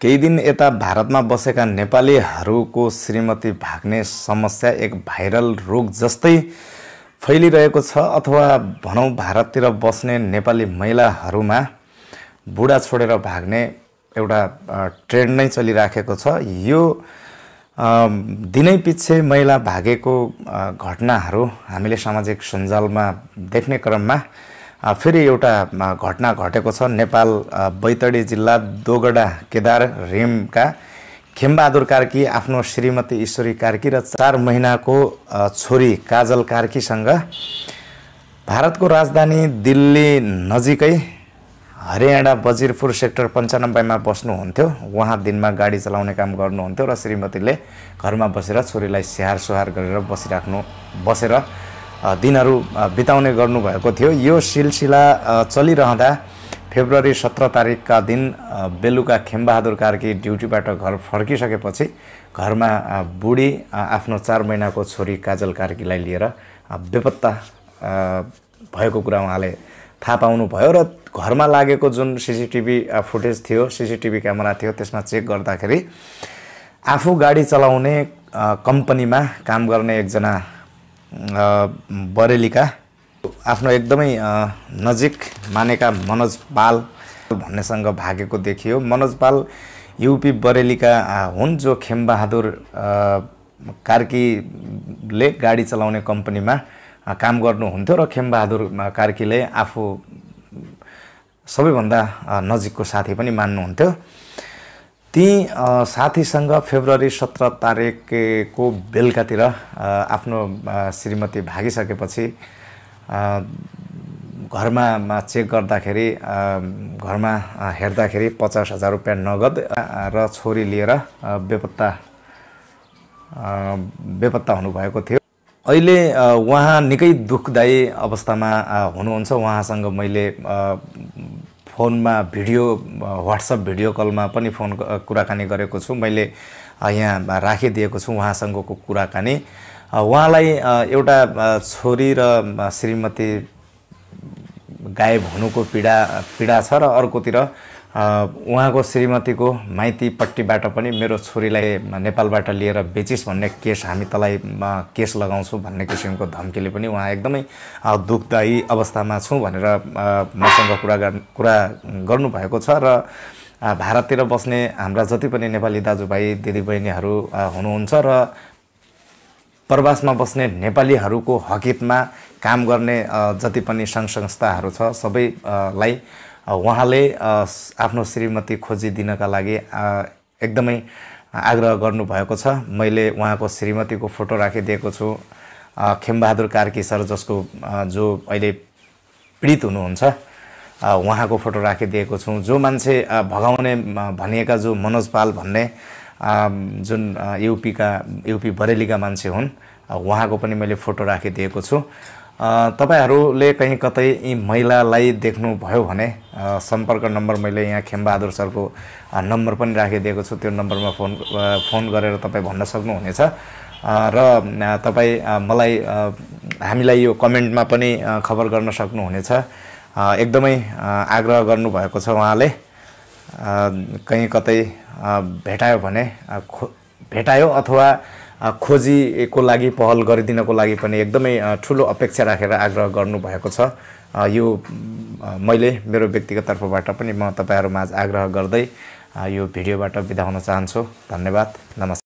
केही दिन यता भारतमा बसेका नेपालीहरूको श्रीमती भाग्ने समस्या एक भाइरल रोग जस्तै फैलिरहेको छ अथवा भनौँ भारततिर बस्ने नेपाली महिलाहरूमा बुढा छोडेर भाग्ने एउटा ट्रेन्ड नै चलिराखेको छ यो दिनै पछि महिला भागेको घटनाहरू हामीले सामाजिक सञ्जालमा देख्ने क्रममा फेरि एउटा घटना घटेको छ नेपाल बैतडी जिल्ला दोगडा केदार रिमका खेमबहादुर कार्की आफ्नो श्रीमती ईश्वरी कार्की र चार महिनाको छोरी काजल कार्कीसँग भारतको राजधानी दिल्ली नजिकै हरियाणा बजिरपुर सेक्टर पन्चानब्बेमा बस्नुहुन्थ्यो उहाँ दिनमा गाडी चलाउने काम गर्नुहुन्थ्यो र श्रीमतीले घरमा बसेर छोरीलाई स्याहार सुहार गरेर बसिराख्नु बसेर दिनहरू बिताउने गर्नुभएको थियो यो सिलसिला चलिरहँदा फेब्रुअरी सत्र तारिकका दिन बेलुका खेमबहादुर कार्की ड्युटीबाट घर फर्किसकेपछि घरमा बुढी आफ्नो चार महिनाको छोरी काजल कार्कीलाई लिएर बेपत्ता भएको कुरा उहाँले थाहा पाउनुभयो र घरमा लागेको जुन सिसिटिभी फुटेज थियो सिसिटिभी क्यामेरा थियो त्यसमा चेक गर्दाखेरि आफू गाडी चलाउने कम्पनीमा काम गर्ने एकजना बरेलीका आफ्नो एकदमै नजिक मानेका मनोज पाल भन्नेसँग भागेको देखियो मनोज पाल युपी बरेलीका हुन् जो खेमबहादुर कार्कीले गाडी चलाउने कम्पनीमा काम गर्नुहुन्थ्यो र खेमबहादुर कार्कीले आफू सबैभन्दा नजिकको साथी पनि मान्नुहुन्थ्यो ती साथीसँग फेब्रुअरी सत्र तारिकको बेलुकातिर आफ्नो श्रीमती भागिसकेपछि घरमा चेक गर्दाखेरि घरमा हेर्दाखेरि पचास हजार रुपियाँ नगद र छोरी लिएर बेपत्ता बेपत्ता हुनुभएको थियो अहिले उहाँ निकै दुःखदायी अवस्थामा हुनुहुन्छ उहाँसँग मैले फोनमा भिडियो वाट्सएप भिडियो कलमा पनि फोन कुराकानी गरेको छु मैले यहाँ राखिदिएको छु उहाँसँगको कुराकानी उहाँलाई एउटा छोरी र श्रीमती गायब हुनुको पीडा पीडा छ र अर्कोतिर उहाँको श्रीमतीको माइतीपट्टिबाट पनि मेरो छोरीलाई नेपालबाट लिएर बेचिस् भन्ने केस हामी तँलाई केस लगाउँछु भन्ने किसिमको धम्कीले पनि उहाँ एकदमै दुःखदायी अवस्थामा छु भनेर मसँग कुरा गर्नु कुरा गर्नुभएको छ र भारततिर बस्ने हाम्रा जति पनि नेपाली दाजुभाइ दिदीबहिनीहरू हुनुहुन्छ र प्रवासमा बस्ने नेपालीहरूको हकितमा काम गर्ने जति पनि सङ्घ संस्थाहरू छ सबैलाई उहाँले आफ्नो श्रीमती खोजिदिनका लागि एकदमै आग्रह गर्नुभएको छ मैले उहाँको श्रीमतीको फोटो राखिदिएको छु खेमबहादुर कार्की सर जसको जो अहिले पीडित हुनुहुन्छ उहाँको फोटो राखिदिएको छु जो मान्छे भगाउने भनिएका जो मनोज पाल भन्ने जुन युपीका युपी बरेलीका मान्छे हुन् उहाँको पनि मैले फोटो राखिदिएको छु तपाईँहरूले कहीँ कतै यी महिलालाई देख्नुभयो भने सम्पर्क नम्बर मैले यहाँ खेमबहादुर सरको नम्बर पनि राखिदिएको छु त्यो नम्बरमा फोन फोन गरेर तपाईँ भन्न सक्नुहुनेछ र तपाईँ मलाई हामीलाई यो कमेन्टमा पनि खबर गर्न सक्नुहुनेछ एकदमै आग्रह गर्नुभएको छ उहाँले कहीँ कतै भेटायो भने खो भेटायो अथवा खोजीको लागि पहल गरिदिनको लागि पनि एकदमै ठुलो अपेक्षा राखेर आग्रह गर्नुभएको छ यो मैले मेरो व्यक्तिगत तर्फबाट पनि म तपाईँहरूमा आग्रह गर्दै यो भिडियोबाट बिदा हुन चाहन्छु धन्यवाद नमस्कार